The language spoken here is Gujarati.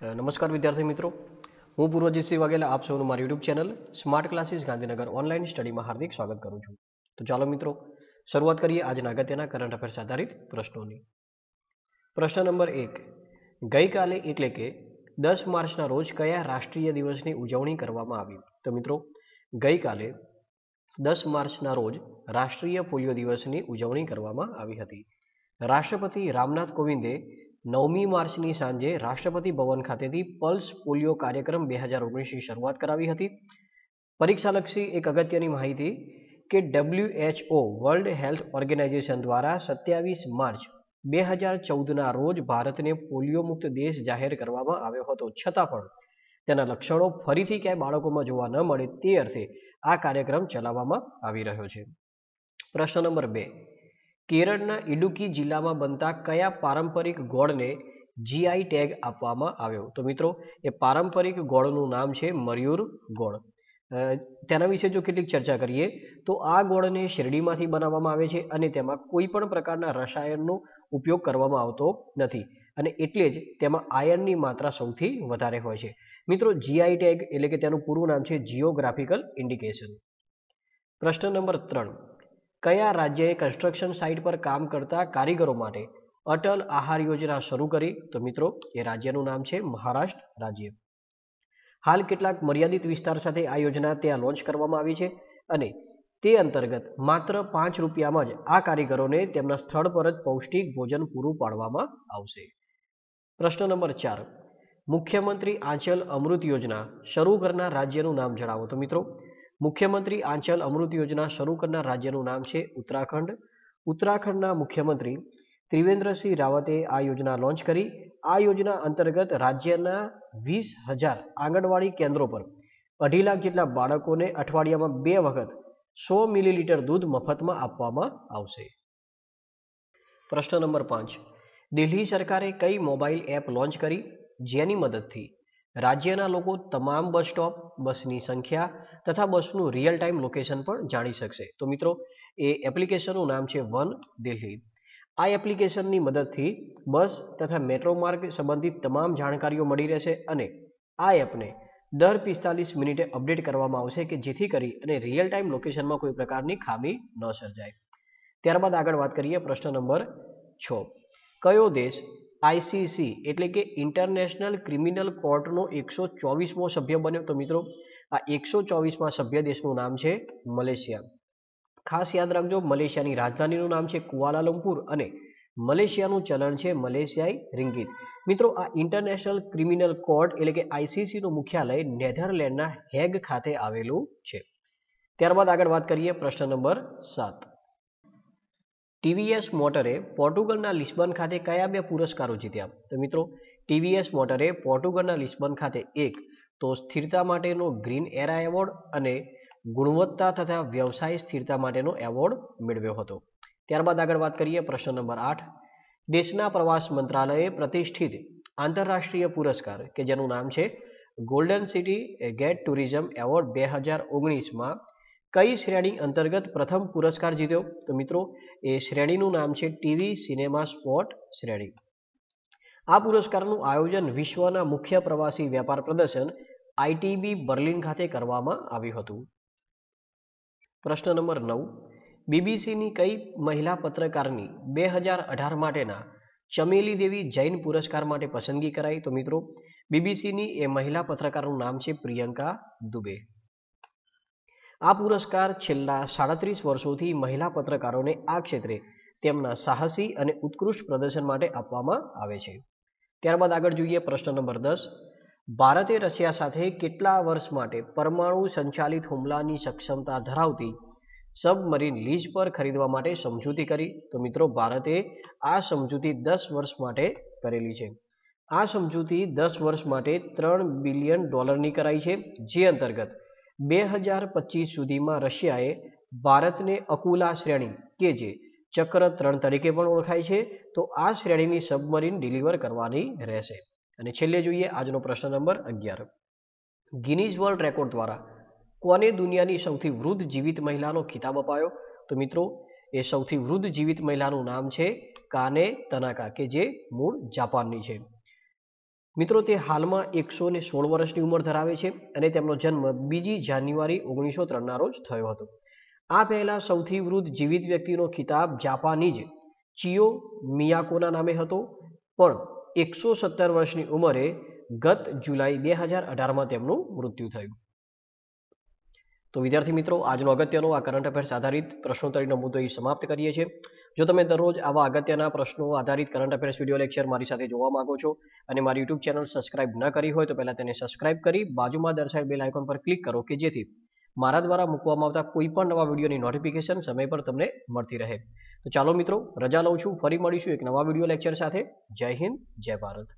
નમસ્કાર વિદ્યાર્થી મિત્રો હું પૂર્વજીતસિંહ વાઘેલા આપ સૌનું મારી YouTube channel smart classes Gandhinagar online સ્ટડીમાં હાર્દિક સ્વાગત કરું છું તો ચાલો મિત્રો શરૂઆત કરીએ આજના અગત્યના કરંટ અફેર્સ આધારિત પ્રશ્નોની પ્રશ્ન નંબર એક ગઈકાલે એટલે કે દસ માર્ચના રોજ કયા રાષ્ટ્રીય દિવસની ઉજવણી કરવામાં આવી તો મિત્રો ગઈકાલે દસ માર્ચના રોજ રાષ્ટ્રીય પોલિયો દિવસની ઉજવણી કરવામાં આવી હતી રાષ્ટ્રપતિ રામનાથ કોવિંદે નવમી માર્ચની સાંજે રાષ્ટ્રપતિ ભવન ખાતેથી પલ્સ પોલિયો કાર્યક્રમ બે હજાર ઓગણીસની શરૂઆત કરાવી હતી પરીક્ષાલક્ષી એક અગત્યની માહિતી કે W H O world health organization દ્વારા સત્યાવીસ માર્ચ બે હજાર ચૌદના રોજ ભારતને પોલિયો મુક્ત દેશ જાહેર કરવામાં આવ્યો હતો છતાં પણ તેના લક્ષણો ફરીથી ક્યાંય બાળકોમાં જોવા ન મળે તે અર્થે આ કાર્યક્રમ ચલાવવામાં આવી રહ્યો છે પ્રશ્ન નંબર બે કેરળના ઇડુકી જિલ્લામાં બનતા કયા પારંપરિક ગોળને જીઆઈ ટેગ આપવામાં આવ્યો તો મિત્રો એ પારંપરિક ગોળનું નામ છે મયુર ગોળ તેના વિશે જો કેટલીક ચર્ચા કરીએ તો આ ગોળને શેરડીમાંથી બનાવવામાં આવે છે અને તેમાં કોઈ પણ પ્રકારના રસાયણનો ઉપયોગ કરવામાં આવતો નથી અને એટલે જ તેમાં આયર્નની માત્રા સૌથી વધારે હોય છે મિત્રો જીઆઈ ટેગ એટલે કે તેનું પૂરું નામ છે જિયોગ્રાફિકલ ઇન્ડિકેશન પ્રશ્ન નંબર ત્રણ કયા રાજ્યએ કન્સ્ટ્રક્શન સાઇટ પર કામ કરતા કારીગરો માટે અટલ આહાર યોજના શરૂ કરી તો મિત્રો એ રાજ્યનું નામ છે મહારાષ્ટ્ર રાજ્ય હાલ કેટલાક મર્યાદિત વિસ્તાર સાથે આ યોજના ત્યાં લોન્ચ કરવામાં આવી છે અને તે અંતર્ગત માત્ર પાંચ રૂપિયામાં જ આ કારીગરોને તેમના સ્થળ પર જ પૌષ્ટિક ભોજન પૂરું પાડવામાં આવશે પ્રશ્ન નંબર ચાર મુખ્યમંત્રી આંચલ અમૃત યોજના શરૂ કરનાર રાજ્યનું નામ જણાવો તો મિત્રો મુખ્યમંત્રી આંચલ અમૃત યોજના શરૂ કરનાર રાજ્યનું નામ છે ઉત્તરાખંડ ઉત્તરાખંડના મુખ્યમંત્રી ત્રિવેન્દ્રસિંહ રાવતે આ યોજના લોન્ચ કરી આ યોજના અંતર્ગત રાજ્યના વીસ હજાર આંગણવાડી કેન્દ્રો પર અઢી લાખ જેટલા બાળકોને અઠવાડિયામાં બે વખત સો મિલીલીટર દૂધ મફતમાં આપવામાં આવશે પ્રશ્ન નંબર પાંચ દિલ્હી સરકારે કઈ મોબાઈલ એપ લોન્ચ કરી જેની મદદથી રાજ્યના લોકો તમામ બસ સ્ટોપ બસની સંખ્યા તથા બસનું રિયલ ટાઈમ લોકેશન પણ જાણી શકશે તો મિત્રો એ એપ્લિકેશનનું નામ છે વન દિલ્હી આ એપ્લિકેશનની મદદથી બસ તથા મેટ્રો માર્ગ સંબંધિત તમામ જાણકારીઓ મળી રહેશે અને આ એપને દર પિસ્તાલીસ મિનિટે અપડેટ કરવામાં આવશે કે જેથી કરી અને રિયલ ટાઈમ લોકેશનમાં કોઈ પ્રકારની ખામી ન સર્જાય ત્યારબાદ આગળ વાત કરીએ પ્રશ્ન નંબર છ કયો દેશ આઈસીસી એટલે કે ઇન્ટરનેશનલ ક્રિમિનલ કોર્ટનો એકસો ચોવીસમો સભ્ય બન્યો તો મિત્રો આ એકસો ચોવીસમાં સભ્ય દેશનું નામ છે મલેશિયા ખાસ યાદ રાખજો મલેશિયાની રાજધાનીનું નામ છે કુઆલાલંપુર અને મલેશિયાનું ચલણ છે મલેશિયાઈ રિંગિત મિત્રો આ ઇન્ટરનેશનલ ક્રિમિનલ કોર્ટ એટલે કે આઈસીસીનું મુખ્યાલય નેધરલેન્ડના હેગ ખાતે આવેલું છે ત્યારબાદ આગળ વાત કરીએ પ્રશ્ન નંબર સાત ટીવીએસ મોટરે પોર્ટુગલના લિસ્બન ખાતે કયા બે પુરસ્કારો જીત્યા તો મિત્રો ટીવીએસ મોટરે પોર્ટુગલના લિસ્બન ખાતે એક તો સ્થિરતા માટેનો ગ્રીન એરા એવોર્ડ અને ગુણવત્તા તથા વ્યવસાય સ્થિરતા માટેનો એવોર્ડ મેળવ્યો હતો ત્યારબાદ આગળ વાત કરીએ પ્રશ્ન નંબર આઠ દેશના પ્રવાસ મંત્રાલયે પ્રતિષ્ઠિત આંતરરાષ્ટ્રીય પુરસ્કાર કે જેનું નામ છે golden city gate tourism award બે હજાર ઓગણીસમાં કઈ શ્રેણી અંતર્ગત પ્રથમ પુરસ્કાર જીત્યો તો મિત્રો એ શ્રેણીનું નામ છે ટીવી સિનેમા સ્પોર્ટ શ્રેણી આ પુરસ્કારનું આયોજન વિશ્વના મુખ્ય પ્રવાસી વેપાર પ્રદર્શન આઈટીબી બર્લિન ખાતે કરવામાં આવ્યું હતું પ્રશ્ન નંબર નવ બીબીસીની કઈ મહિલા પત્રકારની બે હજાર અઢાર માટેના ચમેલી દેવી જૈન પુરસ્કાર માટે પસંદગી કરાઈ તો મિત્રો બીબીસીની એ મહિલા પત્રકારનું નામ છે પ્રિયંકા દુબે આ પુરસ્કાર છેલ્લા સાડત્રીસ વર્ષોથી મહિલા પત્રકારોને આ ક્ષેત્રે તેમના સાહસી અને ઉત્કૃષ્ટ પ્રદર્શન માટે આપવામાં આવે છે ત્યારબાદ આગળ જોઈએ પ્રશ્ન નંબર દસ ભારતે રશિયા સાથે કેટલા વર્ષ માટે પરમાણુ સંચાલિત હુમલાની સક્ષમતા ધરાવતી સબમરીન લીઝ પર ખરીદવા માટે સમજૂતી કરી તો મિત્રો ભારતે આ સમજૂતી દસ વર્ષ માટે કરેલી છે આ સમજૂતી દસ વર્ષ માટે ત્રણ બિલિયન ડોલરની કરાઈ છે જે અંતર્ગત બે હજાર પચીસ સુધીમાં રશિયાએ ભારતને અકુલા શ્રેણી કે જે ચક્ર ત્રણ તરીકે પણ ઓળખાય છે તો આ શ્રેણીની સબમરીન ડિલિવર કરવાની રહેશે અને છેલ્લે જોઈએ આજનો પ્રશ્ન નંબર અગિયાર ગિનીઝ વર્લ્ડ રેકોર્ડ દ્વારા કોને દુનિયાની સૌથી વૃદ્ધ જીવિત મહિલાનો ખિતાબ અપાયો તો મિત્રો એ સૌથી વૃદ્ધ જીવિત મહિલાનું નામ છે કાને તનાકા કે જે મૂળ જાપાનની છે મિત્રો તે હાલમાં એકસો ને સોળ વર્ષની ઉંમર ધરાવે છે અને તેમનો જન્મ બીજી જાન્યુઆરી ઓગણીસો ત્રણના રોજ થયો હતો આ પહેલા સૌથી વૃદ્ધ જીવિત વ્યક્તિનો ખિતાબ જાપાનીજ ચિયો મિયાકોના નામે હતો પણ એકસો સત્તર વર્ષની ઉંમરે ગત જુલાઈ બે હજાર અઢારમાં તેમનું મૃત્યુ થયું તો વિદ્યાર્થી મિત્રો આજનો અગત્યનો આ કરંટ અફેર્સ આધારિત પ્રશ્નોત્તરીનો મુદ્દો એ સમાપ્ત કરીએ છીએ જો તમે દરરોજ આવા અગત્યના પ્રશ્નો આધારિત કરંટ અફેર્સ વિડીયો લેક્ચર મારી સાથે જોવા માંગો છો અને મારી યુટ્યુબ ચેનલ સબસ્ક્રાઇબ ન કરી હોય તો પહેલાં તેને સબસ્ક્રાઇબ કરી બાજુમાં દર્શાવેલ બેલ આઇકોન પર ક્લિક કરો કે જેથી મારા દ્વારા મૂકવામાં આવતા કોઈ પણ નવા વિડીયોની નોટિફિકેશન સમય પર તમને મળતી રહે તો ચાલો મિત્રો રજા લઉં છું ફરી મળીશું એક નવા વિડીયો લેક્ચર સાથે જય હિન્દ જય ભારત